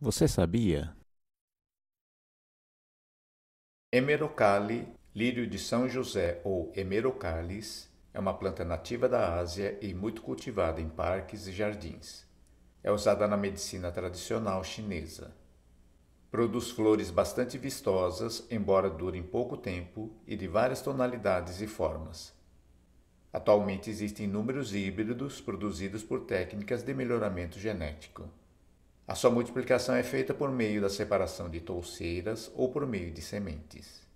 Você sabia? Emerocale, lírio de São José ou Emerocalis, é uma planta nativa da Ásia e muito cultivada em parques e jardins. É usada na medicina tradicional chinesa. Produz flores bastante vistosas, embora durem pouco tempo, e de várias tonalidades e formas. Atualmente existem inúmeros híbridos produzidos por técnicas de melhoramento genético. A sua multiplicação é feita por meio da separação de touceiras ou por meio de sementes.